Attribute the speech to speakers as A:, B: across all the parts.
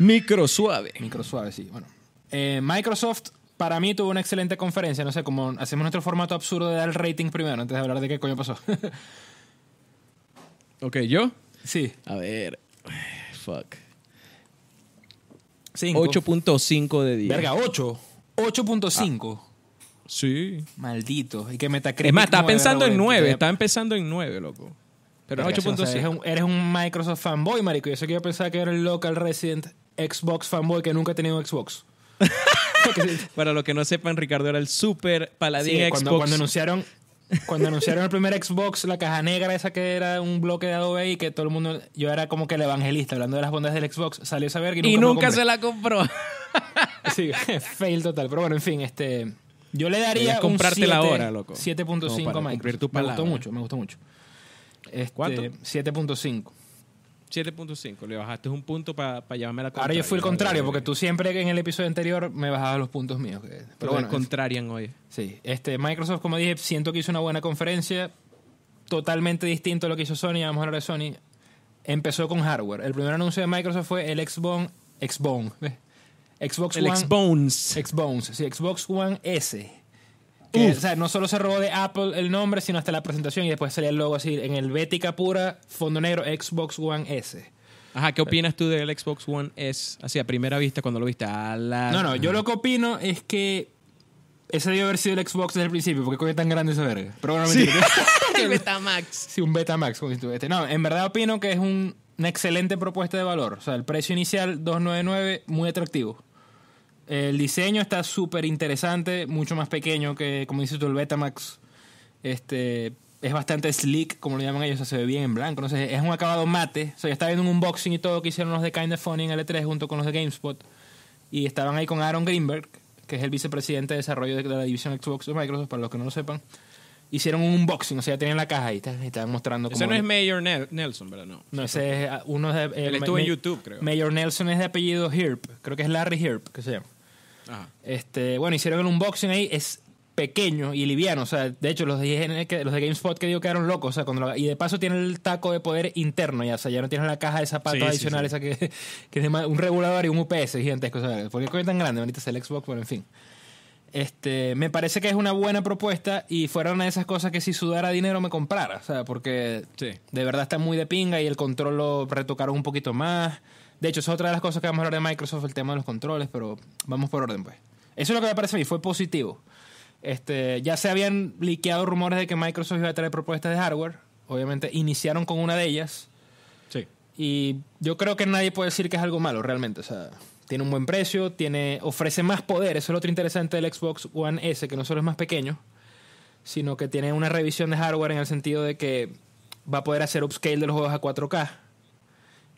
A: Micro suave. Micro suave, sí. Bueno, eh, Microsoft para mí tuvo una excelente conferencia. No sé, como hacemos nuestro formato absurdo de dar el rating primero antes de hablar de qué coño pasó. ok, ¿yo? Sí. A ver. Fuck. 8.5
B: de 10. Verga, 8. 8.5. Ah, sí. Maldito. Y que Metacritic. Es más, está pensando en 9. Está empezando en 9, loco. Pero 8.6.
A: Eres un Microsoft fanboy, marico. Yo sé que yo pensaba que era el local resident Xbox fanboy que nunca ha tenido Xbox.
B: Para los que no sepan, Ricardo era el super paladín Xbox. Cuando, cuando anunciaron
A: cuando anunciaron el primer Xbox, la caja negra esa que era un bloque de Adobe y que todo el mundo, yo era como que el evangelista hablando de las bondades del Xbox, salió a verga y nunca, y nunca se la compró. sí, fail total, pero bueno, en fin, este yo le daría comprarte la hora, loco. 7.5 a Microsoft. Me gustó mucho, me gustó mucho. Este, ¿Cuánto? 7.5.
B: 7.5, le bajaste un punto para llamarme la contraria. Ahora yo fui el contrario, porque
A: tú siempre en el episodio anterior me bajabas los puntos míos. Pero, bueno, contrarian hoy. Sí, este, Microsoft, como dije, siento que hizo una buena conferencia, totalmente distinto a lo que hizo Sony, vamos a hablar de Sony. Empezó con hardware. El primer anuncio de Microsoft fue el Xbox, Xbox, Xbox One. sí, Xbox One S o sea, no solo se robó de Apple el nombre, sino hasta la presentación y después salía el logo así en el Bética pura, fondo negro, Xbox One S.
B: Ajá, ¿qué opinas tú del Xbox One S? Así a primera vista, cuando lo viste. A
A: la... No, no, yo lo que opino es que ese debe haber sido el Xbox desde el principio, porque es tan grande esa verga. Pero bueno, sí. beta Betamax. Sí, un Betamax. Este. No, en verdad opino que es una excelente propuesta de valor. O sea, el precio inicial, 299, muy atractivo. El diseño está súper interesante, mucho más pequeño que, como dices tú, el Betamax. Este, es bastante sleek, como lo llaman ellos, se ve bien en blanco. No sé, es un acabado mate. O sea, ya estaba viendo un unboxing y todo que hicieron los de Kind of Funny en L3 junto con los de GameSpot. Y estaban ahí con Aaron Greenberg, que es el vicepresidente de desarrollo de la división Xbox de Microsoft, para los que no lo sepan. Hicieron un unboxing, o sea, ya tienen la caja y estaban mostrando Ese no es
B: Mayor Nelson, ¿verdad?
A: No. ese es ah, uno de. Él eh, estuvo en YouTube, creo. Mayor Nelson es de apellido Hirp, creo que es Larry Hirp, que se llama. Este, bueno, hicieron el unboxing ahí, es pequeño y liviano, o sea, de hecho los de, los de GameSpot que digo quedaron locos, o sea, cuando y de paso tiene el taco de poder interno, ya, o sea, ya no tiene la caja de zapatos adicional, esa que, que, es un regulador y un UPS gigantesco, ¿por qué es tan grande? Ahorita es el Xbox, pero en fin. Este, me parece que es una buena propuesta y fuera una de esas cosas que si sudara dinero me comprara, o sea, porque de verdad está muy de pinga y el control lo retocaron un poquito más. De hecho, es otra de las cosas que vamos a hablar de Microsoft, el tema de los controles, pero vamos por orden, pues. Eso es lo que me parece a mí, fue positivo. Este, ya se habían liqueado rumores de que Microsoft iba a traer propuestas de hardware. Obviamente iniciaron con una de ellas. Sí. Y yo creo que nadie puede decir que es algo malo realmente. O sea, tiene un buen precio, tiene, ofrece más poder. Eso es lo otro interesante del Xbox One S, que no solo es más pequeño, sino que tiene una revisión de hardware en el sentido de que va a poder hacer upscale de los juegos a 4K.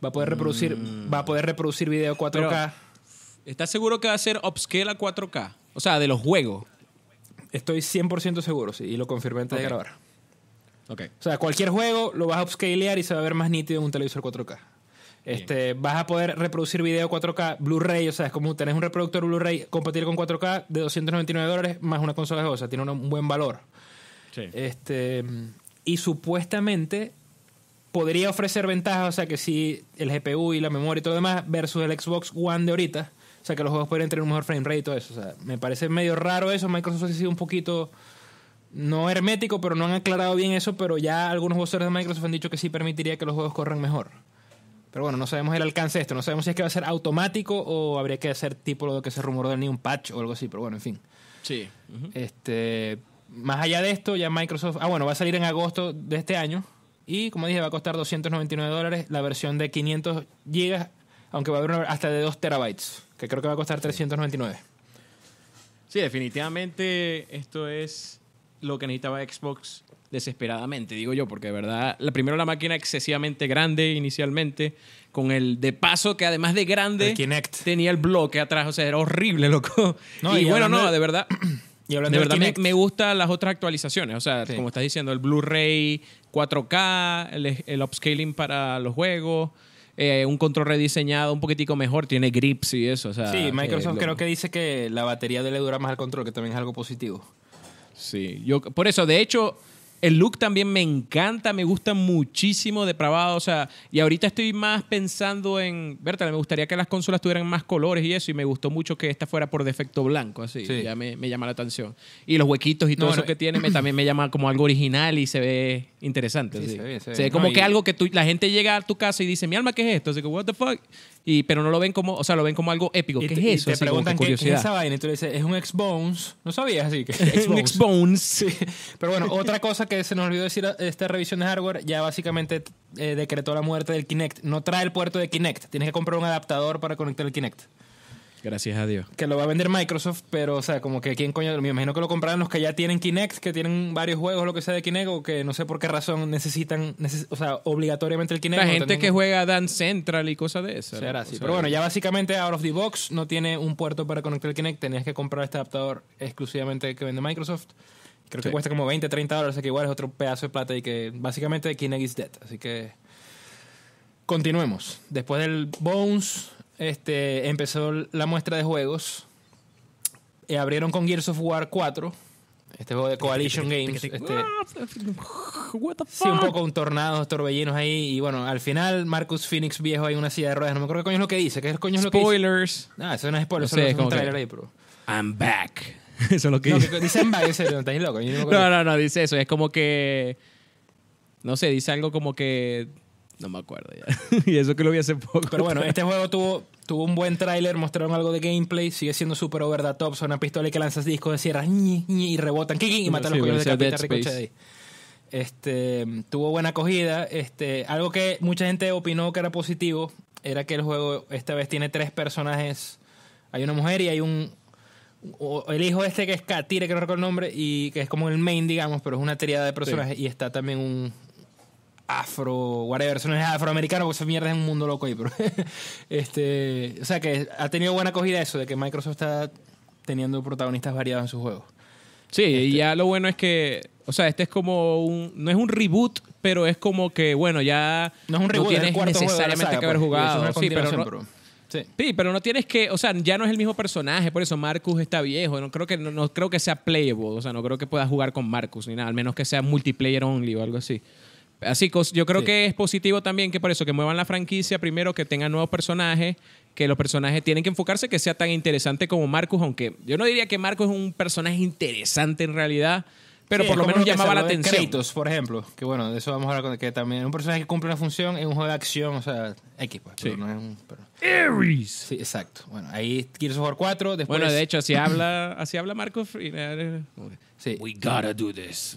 A: Va a poder reproducir, mm. va a poder reproducir video 4K.
B: ¿Estás seguro que va a ser upscale a 4K?
A: O sea, de los juegos. Estoy 100% seguro, sí, y lo confirmé en de grabar. O sea, cualquier juego lo vas a upscalear y se va a ver más nítido en un televisor 4K. Este, vas a poder reproducir video 4K, Blu-ray, o sea, es como tenés un reproductor Blu-ray compatible con 4K de 299 dólares más una consola de o tiene un buen valor. Sí. Este, y supuestamente podría ofrecer ventajas, o sea que si... el GPU y la memoria y todo demás, versus el Xbox One de ahorita. O sea que los juegos pueden tener un mejor frame rate y todo eso. O sea, me parece medio raro eso. Microsoft ha sido un poquito no hermético, pero no han aclarado bien eso. Pero ya algunos voceros de Microsoft han dicho que sí permitiría que los juegos corran mejor. Pero bueno, no sabemos el alcance de esto. No sabemos si es que va a ser automático o habría que hacer tipo lo que se rumoró de ni un patch o algo así. Pero bueno, en fin. Sí. Este, más allá de esto, ya Microsoft. Ah, bueno, va a salir en agosto de este año. Y como dije, va a costar 299 dólares la versión de 500 GB, aunque va a haber hasta de 2 terabytes, que creo que va a costar 399.
B: Sí, definitivamente esto es lo que necesitaba Xbox desesperadamente, digo yo, porque de verdad, la, primero la máquina excesivamente grande inicialmente, con el de paso que además de grande, tenía el bloque atrás, o sea,
A: era horrible, loco. y, bueno, no, de, verdad... Y de verdad me,
B: me, gustan las otras actualizaciones, o sea, como estás diciendo, el Blu-ray, 4K, el, el upscaling para los juegos. Eh, un control rediseñado un poquitico mejor, tiene grips y eso. sí, Microsoft creo
A: que dice que la batería le dura más al control, que también es algo positivo. Sí, yo por
B: eso, de hecho, el look también me encanta, me gusta muchísimo depravado, o sea, y ahorita estoy más pensando en, Berta, me gustaría que las consolas tuvieran más colores y eso, y me gustó mucho que esta fuera por defecto blanco, así, ya me, llama la atención. Y los huequitos y todo eso que eh. tiene también me llama como algo original y se ve interesante. Sí, Se, ve, como que algo que la gente llega a tu casa y dice, mi alma, ¿qué es esto? Así que, what the fuck? Y, pero no lo ven como, o sea, lo ven como algo épico. ¿Qué es eso? Y te preguntan qué es esa
A: vaina y tú le dices, es un X-Bones No sabías así que es un sí. Pero bueno, otra cosa que se nos olvidó decir, esta revisión de hardware ya básicamente eh, decretó la muerte del Kinect. No trae el puerto de Kinect. Tienes que comprar un adaptador para conectar el Kinect. Gracias a Dios. Que lo va a vender Microsoft, pero, o sea, como que quién coño. Me imagino que lo comprarán los que ya tienen Kinect, que tienen varios juegos, lo que sea de Kinect, o que no sé por qué razón necesitan, o sea, obligatoriamente el Kinect. La gente que juega Dan Central y cosas de eso. Será así. Pero bueno, ya básicamente out of the box no tiene un puerto para conectar el Kinect. Tenías que comprar este adaptador exclusivamente que vende Microsoft. Creo que cuesta como 20, 30 dólares, así que igual es otro pedazo de plata y que básicamente Kinect is dead. Así que continuemos. Después del Bones, este, empezó la muestra de juegos. Y eh, abrieron con Gears of War 4, este juego de Coalition Games. Este What the fuck? Sí, un poco un tornado, torbellinos ahí. Y bueno, al final, Marcus Phoenix viejo hay una silla de ruedas. No me acuerdo qué coño es lo que dice. ¿Qué coño lo que Spoilers. Ah, eso no es spoiler, solo es un trailer ahí, bro. I'm back.
B: eso es lo que, no, no No, no, no, dice eso. Es como que. No sé, dice algo como que. No me acuerdo ya. y eso que lo vi hace poco. Pero bueno, este
A: juego tuvo, tuvo un buen tráiler, mostraron algo de gameplay, sigue siendo súper over the top. Son una pistola y que lanzas discos de sierra y rebotan y matan a los colores de Capitán Ricochet Este, tuvo buena acogida. Este, algo que mucha gente opinó que era positivo era que el juego esta vez tiene tres personajes. Hay una mujer y hay un, o el hijo este que es Katire que no recuerdo el nombre, y que es como el main, digamos, pero es una triada de personajes. Y está también un afro, whatever, no es afroamericano, porque se mierda en un mundo loco ahí, pero. este, o sea que ha tenido buena acogida eso, de que Microsoft está teniendo protagonistas variados en sus juegos.
B: Sí, y este. ya lo bueno es que. O sea, este es como un. No es un reboot, pero es como que, bueno, ya. No es un reboot, necesariamente que pues, haber jugado. Es sí, pero. Sí. pero no tienes que, o sea, ya no es el mismo personaje, por eso Marcus está viejo, no creo que no, creo que sea playable, o sea, no creo que pueda jugar con Marcus ni nada, al menos que sea multiplayer only o algo así. Así yo creo que es positivo también que por eso que muevan la franquicia primero, que tengan nuevos personajes, que los personajes tienen que enfocarse que sea tan interesante como Marcus, aunque yo no diría que Marcus es un personaje interesante en realidad, pero por lo menos llamaba la atención. Kratos,
A: por ejemplo. Que bueno, de eso vamos a hablar que también un personaje que cumple una función en un juego de acción, o sea, equipo. Pues, sí. Ares. Sí, exacto. Bueno, ahí quieres jugar 4, después... Bueno, de hecho, así habla,
B: así habla Marco eh,
A: Sí. We gotta do
B: this.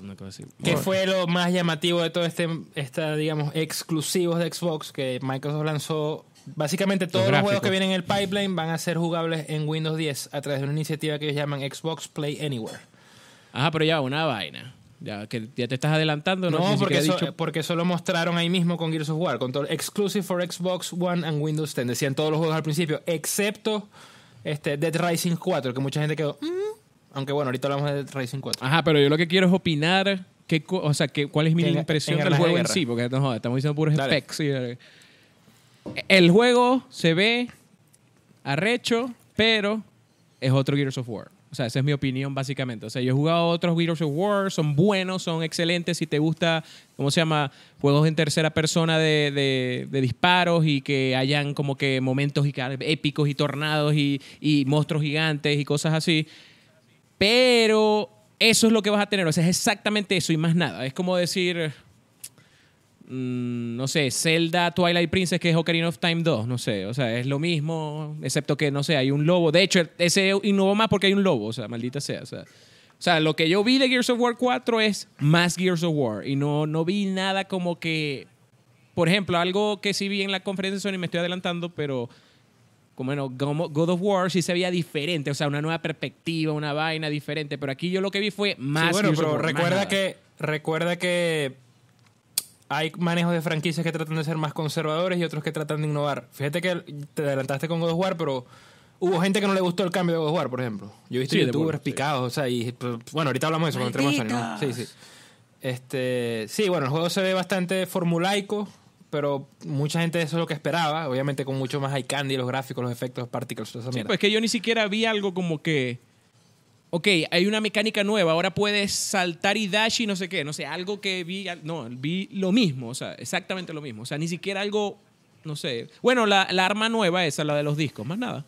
B: ¿Qué
A: fue lo más llamativo de todo este, esta, digamos, exclusivos de Xbox que Microsoft lanzó? Básicamente todos los juegos que vienen en el pipeline van a ser jugables en Windows 10 a través de una iniciativa que ellos llaman Xbox Play Anywhere. Ajá, pero ya, una vaina. Ya, que ya te estás adelantando, ¿no? Eh, porque eso, porque lo mostraron ahí mismo con Gears of War. Control exclusive for Xbox One and Windows 10. Decían todos los juegos al principio, excepto este, Dead Rising 4, que mucha gente quedó. Mm", aunque bueno, ahorita hablamos de Dead Rising 4.
B: Ajá, pero yo lo que quiero es opinar. Qué, o sea, qué, ¿cuál es mi impresión del juego en sí? Porque estamos diciendo puros specs. el juego se ve arrecho, pero es otro Gears of War. O sea, esa es mi opinión básicamente. O sea, yo he jugado otros Heroes of War, son buenos, son excelentes. Si te gusta, ¿cómo se llama? Juegos en tercera persona de, disparos y que hayan como que momentos épicos y tornados y, y monstruos gigantes y cosas así. Pero eso es lo que vas a tener. O sea, es exactamente eso y más nada. Es como decir, Mm, no sé, Zelda Twilight Princess, que es Ocarina of Time 2, no sé, o sea, es lo mismo, excepto que, no sé, hay un lobo. De hecho, ese innovó más porque hay un lobo, o sea, maldita sea, o sea. O sea, lo que yo vi de Gears of War 4 es más Gears of War. Y no, no vi nada como que. Por ejemplo, algo que sí vi en la conferencia de Sony, me estoy adelantando, pero. Como bueno, God of War sí se veía diferente, o sea, una nueva perspectiva, una vaina diferente. Pero aquí yo lo que vi fue más. Sí, bueno, pero recuerda,
A: que, recuerda que hay manejos de franquicias que tratan de ser más conservadores y otros que tratan de innovar. Fíjate que te adelantaste con God of War, pero hubo gente que no le gustó el cambio de God of War, por ejemplo. Yo he visto youtubers picados, o sea, y bueno, ahorita hablamos de eso cuando entremos al Sí, sí. Este, sí, bueno, el juego se ve bastante formulaico, pero mucha gente eso es lo que esperaba, obviamente con mucho más iCandy, candy, los gráficos, los efectos, los particles, toda esa sí,
B: pues que yo ni siquiera vi algo como que ok, hay una mecánica nueva, ahora puedes saltar y dash y no sé qué, no sé, algo que vi, no, vi lo mismo, o sea, exactamente lo mismo, o sea, ni siquiera algo,
A: no sé, bueno, la, arma nueva esa, la de los discos, más nada.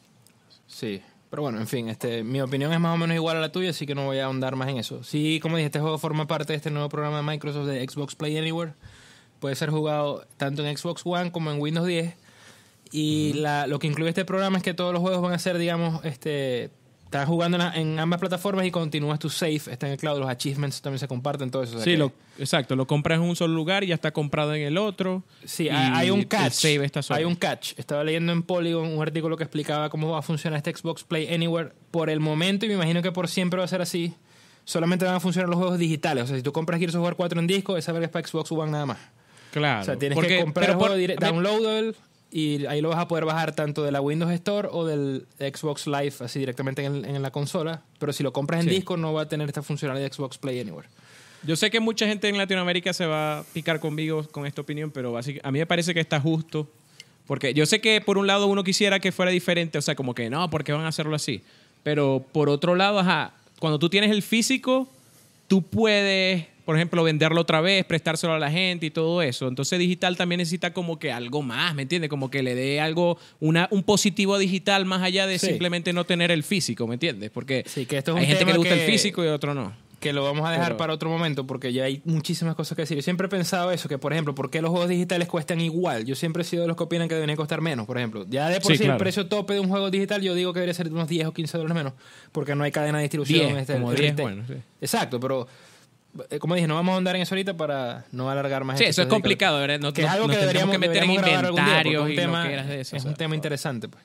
A: Sí, pero bueno, en fin, este, mi opinión es más o menos igual a la tuya, así que no voy a ahondar más en eso. Sí, como dije, este juego forma parte de este nuevo programa de Microsoft de Xbox Play Anywhere. Puede ser jugado tanto en Xbox One como en Windows 10. Y lo que incluye este programa es que todos los juegos van a ser, digamos, este, estás jugando en, ambas plataformas y continúas tu save, está en el cloud, los achievements también se comparten, todo eso. sí, exacto, lo compras en un solo lugar
B: y ya está comprado en el otro.
A: Sí, hay un catch. hay un catch. Estaba leyendo en Polygon un artículo que explicaba cómo va a funcionar este Xbox Play Anywhere por el momento y me imagino que por siempre va a ser así. Solamente van a funcionar los juegos digitales. O sea, si tú compras Gears of War 4 en disco, esa verga es para Xbox One nada más.
B: Claro. O sea, tienes que comprar el juego
A: downloadable y ahí lo vas a poder bajar tanto de la Windows Store o del Xbox Live, así directamente en, la consola. Pero si lo compras en disco, no va a tener esta funcionalidad de Xbox Play Anywhere.
B: Yo sé que mucha gente en Latinoamérica se va a picar conmigo con esta opinión, pero a mí me parece que está justo. Porque yo sé que por un lado uno quisiera que fuera diferente, o sea, como que no, ¿por qué van a hacerlo así? Pero por otro lado, ajá, cuando tú tienes el físico, tú puedes por ejemplo, venderlo otra vez, prestárselo a la gente y todo eso. Entonces digital también necesita como que algo más, ¿me entiendes? Como que le dé algo, una, un positivo digital más allá de simplemente no tener el
A: físico, ¿me entiendes? Porque sí, que esto hay gente que le gusta el físico y otro no que lo vamos a dejar para otro momento porque ya hay muchísimas cosas que decir. Yo siempre he pensado eso, que por ejemplo, ¿por qué los juegos digitales cuestan igual? Yo siempre he sido de los que opinan que deberían costar menos, por ejemplo. Ya de por sí, el precio tope de un juego digital yo digo que debería ser unos 10 o 15 dólares menos porque no hay cadena de distribución. 10, este, como este este. Exacto, pero eh, como dije, no vamos a andar en eso ahorita para no alargar más. Sí, eso es complicado, ¿verdad? No, que es algo que deberíamos que meter en inventarios Es un tema interesante, pues.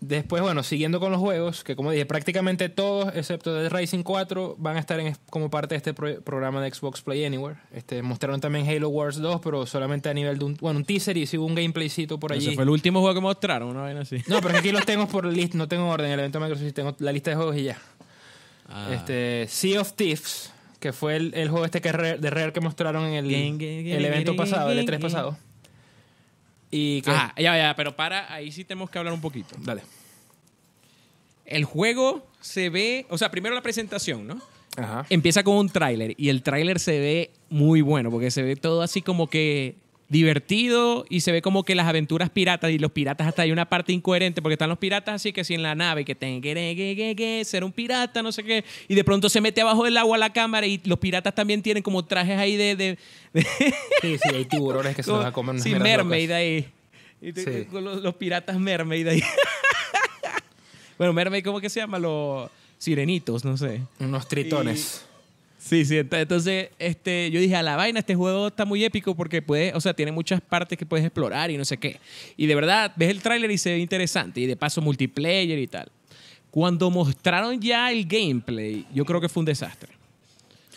A: Después, bueno, siguiendo con los juegos, que como dije, prácticamente todos, excepto de Racing 4, van a estar en, como parte de este programa de Xbox Play Anywhere. Este, mostraron también Halo Wars 2, pero solamente a nivel de un, bueno, un teaser y si hubo un gameplaycito por allí. Ese fue el
B: último juego que mostraron, una vaina así. No,
A: pero aquí los tengo por list, no tengo orden, el evento de Microsoft, tengo la lista de juegos y ya. Ah. Este, sea of Thieves que fue el, el juego este que de real que mostraron en el, evento pasado, el E3 e pasado.
B: Y ya, ya, pero para, ahí sí tenemos que hablar un poquito. Dale. El juego se ve, o sea, primero la presentación, ¿no? Ajá. Empieza con un tráiler y el tráiler se ve muy bueno porque se ve todo así como que divertido y se ve como que las aventuras piratas y los piratas hasta hay una parte incoherente porque están los piratas así que si en la nave que tenga que ser un pirata no sé qué y de pronto se mete abajo del agua la cámara y los piratas también tienen como trajes ahí de, de,
A: sí sí hay tiburones que se van a comer ahí los,
B: piratas mermaid ahí bueno mermaid cómo que se llama los sirenitos no sé unos tritones Sí, sí, entonces este, yo dije, a la vaina, este juego está muy épico porque puede, o sea, tiene muchas partes que puedes explorar y no sé qué. Y de verdad, ves el tráiler y se ve interesante y de paso multiplayer y tal. Cuando mostraron ya el gameplay, yo creo que fue un desastre.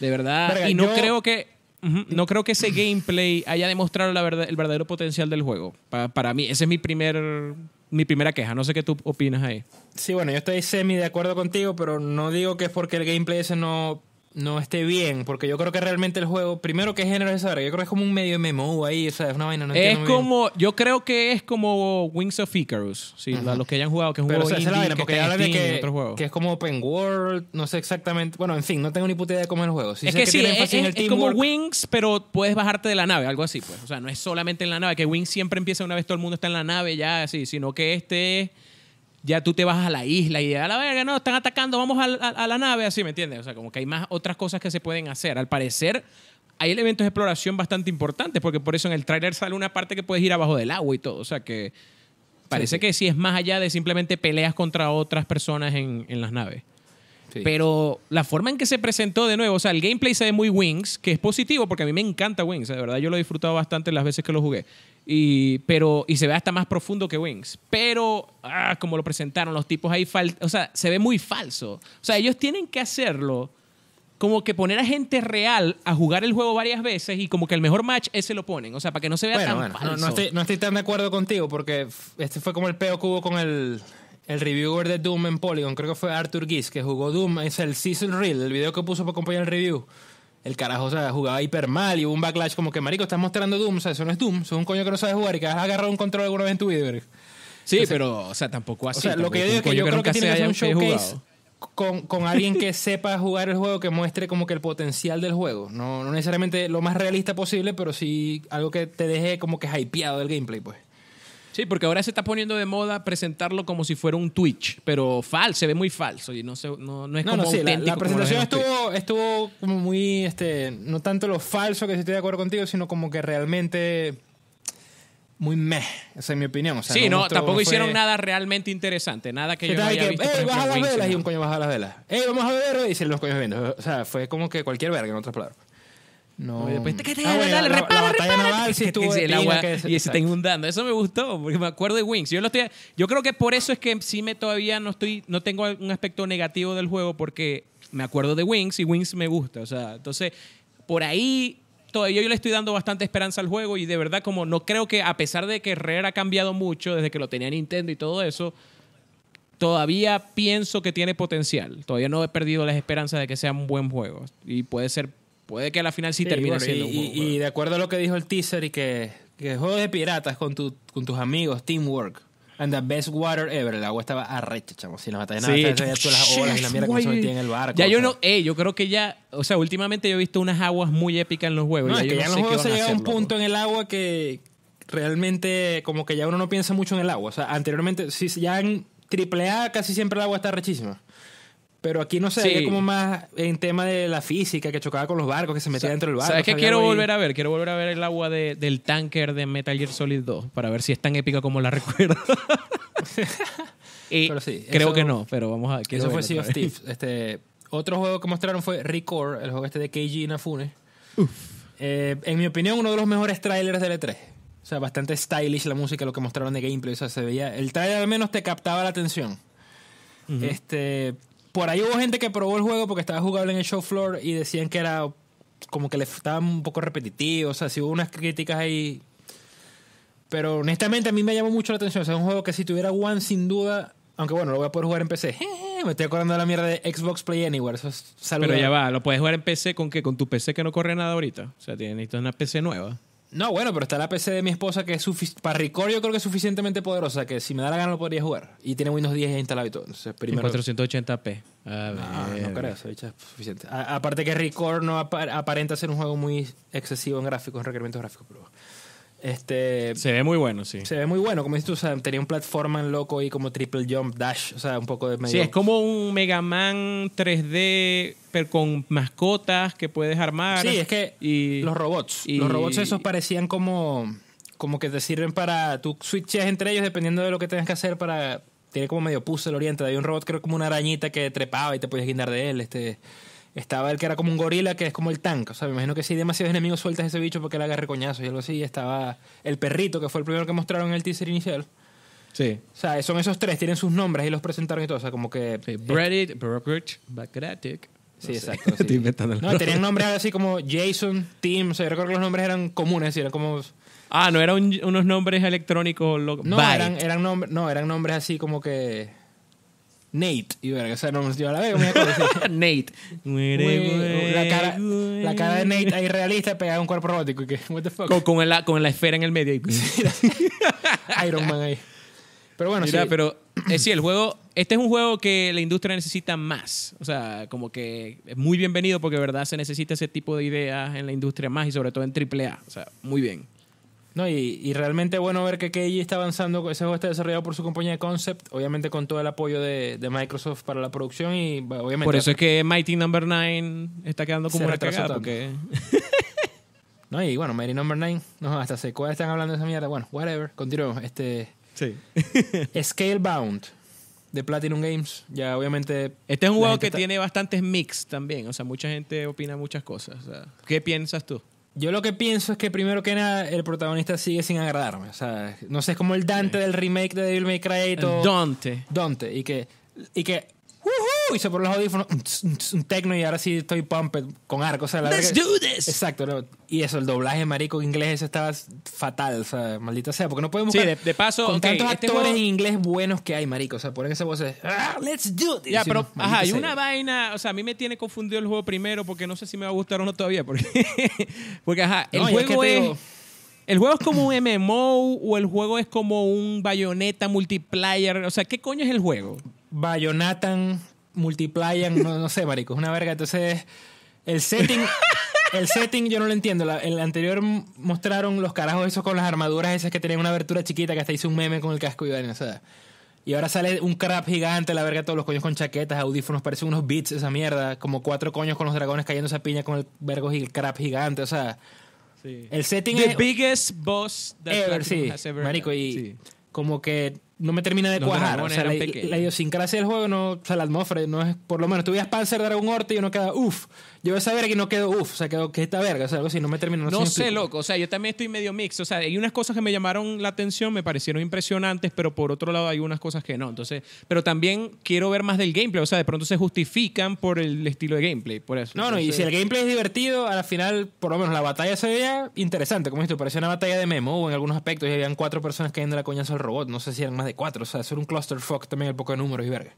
B: De verdad, y no creo que no creo que ese gameplay haya demostrado la verdad, el verdadero potencial del juego. para, mí, esa es mi primer mi primera queja. No sé qué tú opinas ahí.
A: Sí, bueno, yo estoy semi de acuerdo contigo, pero no digo que es porque el gameplay ese no no esté bien, porque yo creo que realmente el juego, primero, ¿qué género es ahora? Yo creo que es como un medio MMO ahí, o sea, es una vaina, no Es como,
B: yo creo que es como Wings of Icarus, sí, los que hayan jugado, que es un juego indie, que,
A: es como Open World, no sé exactamente, bueno, en fin, no tengo ni puta idea de cómo es el juego. es que, sí, es, como
B: Wings, pero puedes bajarte de la nave, algo así, pues. O sea, no es solamente en la nave, que Wings siempre empieza una vez todo el mundo está en la nave ya, así, sino que este ya tú te vas a la isla y a la verga, no, están atacando, vamos a, la nave, así, ¿me entiendes? O sea, como que hay más otras cosas que se pueden hacer. Al parecer, hay elementos de exploración bastante importantes, porque por eso en el tráiler sale una parte que puedes ir abajo del agua y todo. O sea que parece que sí es más allá de simplemente peleas contra otras personas en, las naves. Pero la forma en que se presentó de nuevo, o sea, el gameplay se ve muy Wings, que es positivo porque a mí me encanta Wings, de verdad yo lo he disfrutado bastante las veces que lo jugué. Y, pero, y se ve hasta más profundo que Wings. Pero, ah, como lo presentaron los tipos ahí, o sea, se ve muy falso. O sea, ellos tienen que hacerlo como que poner a gente real a jugar el juego varias veces y como que el mejor match ese lo ponen. O sea, para que no se vea tan falso. No,
A: estoy, tan de acuerdo contigo porque este fue como el peo que hubo con el, el reviewer de Doom en Polygon. Creo que fue Arthur Gies que jugó Doom. Es el season Reel, el video que puso para acompañar el review el carajo o sea, jugaba hiper mal y hubo un backlash como que, marico, estás mostrando Doom, o sea, eso no es Doom, eso es un coño que no sabe jugar y que has agarrado un control alguna vez en tu vida. Sí, pero, o sea, tampoco así. O sea, lo que yo digo es que yo creo que, tiene que ser un showcase con, con, alguien que sepa jugar el juego, que muestre como que el potencial del juego. No, no necesariamente lo más realista posible, pero sí algo que te deje como que hypeado del gameplay, pues.
B: Sí, porque ahora se está poniendo de moda presentarlo como si fuera un Twitch, pero falso, se ve muy falso y no, no, no es como auténtico. La, presentación
A: estuvo, estuvo como muy, este, no tanto lo falso que estoy de acuerdo contigo, sino como que realmente muy meh, esa es mi opinión. sí, no, tampoco hicieron
B: nada realmente interesante, nada que yo no haya que, visto. baja las velas! Y un
A: coño baja las velas. Eh, vamos a beber! Y se los coños viendo. O sea, fue como que cualquier verga, en otras palabras. No. Y después, te ah, dale, Y el agua y se está inundando.
B: Eso me gustó, porque me acuerdo de Wings. Yo, lo estoy, yo creo que por eso es que sí me todavía no estoy, no tengo un aspecto negativo del juego, porque me acuerdo de Wings y Wings me gusta. O sea, entonces, por ahí todavía yo le estoy dando bastante esperanza al juego y de verdad como no creo que, a pesar de que Rare ha cambiado mucho desde que lo tenía Nintendo y todo eso, todavía pienso que tiene potencial. Todavía no he perdido las esperanzas de que sea un buen juego. Y puede ser Puede que a la final sí, termine siendo y,
A: y, de acuerdo a lo que dijo el teaser y que, que juego de piratas con, tu, con tus amigos, teamwork. And the best water ever. El agua estaba arrecha, chamo. Si la batalla sí. nada, las olas y la mierda que se metía en el barco. Ya yo
B: no, eh, yo creo que ya, o sea, últimamente yo he visto unas aguas muy épicas en los juegos. No, ya ya no los juegos se llega a un
A: punto en el agua que realmente como que ya uno no piensa mucho en el agua. O sea, anteriormente, si ya en AAA casi siempre el agua está rechísima. Pero aquí no sé veía como más en tema de la física, que chocaba con los barcos, que se metía dentro del barco. ¿Sabes que quiero volver
B: a ver? Quiero volver a ver el agua del tanker de Metal Gear Solid 2 para ver si es tan épica como la recuerdo.
A: sí, creo que no, pero vamos a... ver. Eso fue Sea of Thieves. Este, otro juego que mostraron fue Record, el juego este de Keiji Inafune. Eh, en mi opinión, uno de los mejores trailers del E3. O sea, bastante stylish la música, lo que mostraron de gameplay. O sea, se veía... El trailer al menos te captaba la atención. Este por ahí hubo gente que probó el juego porque estaba jugable en el show floor y decían que era como que le estaba un poco repetitivo. O sea, sí hubo unas críticas ahí. Pero honestamente a mí me llamó mucho la atención. O sea, es un juego que si tuviera One sin duda, aunque bueno, lo voy a poder jugar en PC. me estoy acordando de la mierda de Xbox Play Anywhere. Pero ya
B: va, lo puedes jugar en PC con que Con tu PC
A: que no corre nada ahorita. O sea, necesitas una PC nueva. No, bueno, pero está la PC de mi esposa que es para Record yo creo que es suficientemente poderosa que si me da la gana lo podría jugar. Y tiene Windows 10 instalado y todo. primero...
B: 480p.
A: No, creo, eso
B: es suficiente.
A: aparte que Record no aparenta ser un juego muy excesivo en gráficos, en requerimientos gráficos, pero... Este,
B: se ve muy bueno,
A: sí. Se ve muy bueno. Como dices tú, tenía un platform loco y como triple jump dash. O sea, un poco de medio... Sí, es
B: como un Mega Man 3D pero con mascotas que puedes armar. Sí, es que
A: los robots. los robots esos parecían como, como que te sirven para... Tú switches entre ellos dependiendo de lo que tengas que hacer para... Tiene como medio puzzle oriente Hay un robot creo como una arañita que trepaba y te podías guindar de él. Este... Estaba el que era como un gorila, que es como el tanque. O sea, me imagino que si hay demasiados enemigos sueltas ese bicho porque le agarre coñazo y algo así. Estaba el perrito, que fue el primero que mostraron en el teaser inicial. Sí. O sea, son esos tres, tienen sus nombres y los presentaron y todo. O sea, como que. Sí, eh, Brokerage, Bacratic. Sí, exacto. Estoy inventando No, tenían nombres así como Jason, Tim. O sea, yo recuerdo que los nombres eran comunes, era como. Ah, no eran unos nombres electrónicos. Lo... eran, no, eran nombres así como que Nate. Y verga, o sea, no me la vez, Nate. muere, la, cara, la cara de Nate ahí realista pegada a un cuerpo robótico. What the fuck?
B: Con, la, con la esfera en el medio. Pues. Iron Man ahí. Pero bueno, Mira, pero es eh, sí, el juego. Este es un juego que la industria necesita más. O sea, como que es muy bienvenido porque, de verdad, se necesita ese tipo de
A: ideas en la industria más y sobre todo en AAA. O sea, muy bien. No, y, y, realmente bueno ver que Keiji está avanzando. Ese juego está desarrollado por su compañía de Concept, obviamente con todo el apoyo de, Microsoft para la producción y obviamente... Por eso es que
B: Mighty Number no. 9 está quedando
A: como retrasado no, y bueno, Mighty Number no. 9, no, hasta Sequoia están hablando de esa mierda. Bueno, whatever, continuemos. Este... Sí. Scalebound de Platinum Games. Ya obviamente... Este es un juego que tiene bastantes mix también, o sea, mucha gente opina muchas cosas. ¿Qué piensas tú? Yo lo que pienso es que primero que nada el protagonista sigue sin agradarme. O sea, no sé, es como el Dante del remake de Devil May Cry. Todo. Dante. Dante. Y que, y que y se los audífonos, un, tecno y ahora sí estoy pumped con arco. Let's do this. Exacto. Y eso, el doblaje marico inglés ese estaba fatal, o sea, maldita sea, porque no podemos de, paso, con tantos este actores en inglés buenos que hay, marico. O sea, ponen esa voz ah, let's do
B: this. hay una vaina, o sea, a mí me tiene confundido el juego primero porque no sé si me va a gustar o no todavía, porque, ajá, el juego es... El juego es como un MMO o el juego es como un bayoneta multiplayer. O sea, ¿qué coño es el juego?
A: Bayonatan multiplayan, no, sé, marico, es una verga. Entonces, el setting, el setting yo no lo entiendo. el anterior mostraron los carajos esos con las armaduras esas que tenían una abertura chiquita, que hasta hice un meme con el casco y o sea. Y ahora sale un crap gigante, la verga, todos los coños con chaquetas, audífonos, parecen unos beats, esa mierda. Como cuatro coños con los dragones cayendo esa piña con el vergo y el crap gigante, o sea. El setting The biggest boss de ever, sí, Marico, y como que no me termina de cuajar. O sea, la, idiosincrasia del juego, no, o sea, la atmósfera, no es, por lo menos, tú veías Panzer un Orte y uno queda, uff, yo esa verga que no quedó, uff, o sea, quedó que esta verga, o sea, algo así, no me termino. No, no sé,
B: loco, o sea, yo también estoy medio mix, o sea, hay unas cosas que me llamaron la atención, me parecieron impresionantes, pero por otro lado hay unas cosas que no, entonces, pero también quiero ver más del gameplay, o sea, de pronto se justifican por el estilo de gameplay, por eso. No, no, y si el
A: gameplay es divertido, al final, por lo menos la batalla se veía interesante, como esto, parecía una batalla de memo en algunos aspectos y habían cuatro personas cayendo la coñazo al robot, no sé si eran más de cuatro, o sea, eso era un clusterfuck también el poco de números y verga.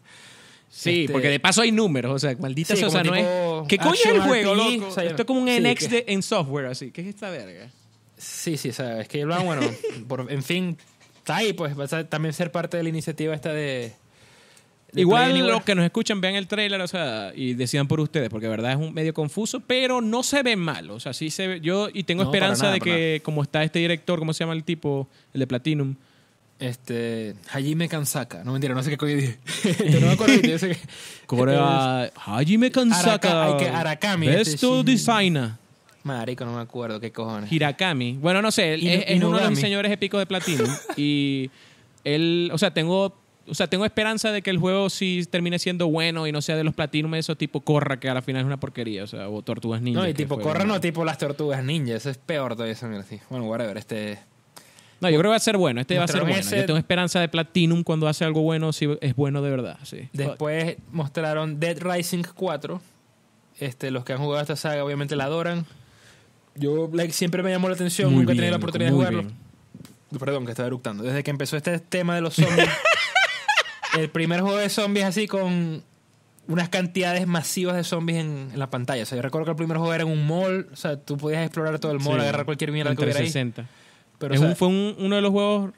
A: Sí, este, porque de paso hay números, o sea, maldita sea, o sea, no es... ¿Qué coño el juego, esto es como un NX de, en software, así. ¿Qué es esta verga? Sí, sí, o sea, es que, bueno, por, en fin, está ahí, pues, va a también ser parte de la iniciativa esta de... Igual los
B: que nos escuchan vean el trailer, o sea, y decidan por ustedes, porque verdad es un medio confuso, pero no se ve mal, o sea, sí se ve... Yo, y tengo esperanza de que, como está este director, ¿cómo se llama el tipo? El de Platinum
A: este, Hajime Kansaka. No mentira, no sé qué coño dije. no me acuerdo. yo sé este, Hajime Kansaka. Arakami. es este tu
B: designer.
A: Marico, no me acuerdo qué cojones.
B: Hirakami. Bueno, no sé. es, uno de los señores épicos de Platino. y él, o sea, tengo o sea, tengo esperanza de que el juego sí termine siendo bueno y no sea de los Platinum esos tipo Corra, que a la final es una porquería, o sea, o Tortugas Ninja. No, y tipo Corra no,
A: tipo las Tortugas Ninja, es peor todavía, esa sí Bueno, whatever, este...
B: No, yo creo que va a ser bueno. Este va a ser bueno. tengo esperanza de Platinum cuando hace algo bueno, si es bueno de verdad. Sí.
A: Después mostraron Dead Rising 4. Este, los que han jugado esta saga obviamente la adoran. Yo siempre me llamó la atención, nunca he tenido la oportunidad de jugarlo. Perdón, que estaba eructando. Desde que empezó este tema de los zombies. el primer juego de zombies así con unas cantidades masivas de zombies en, en, la pantalla. yo recuerdo que el primer juego era en un mall, o sea, tú podías explorar todo el mall, agarrar cualquier mierda que hubiera ahí fue uno de los juegos,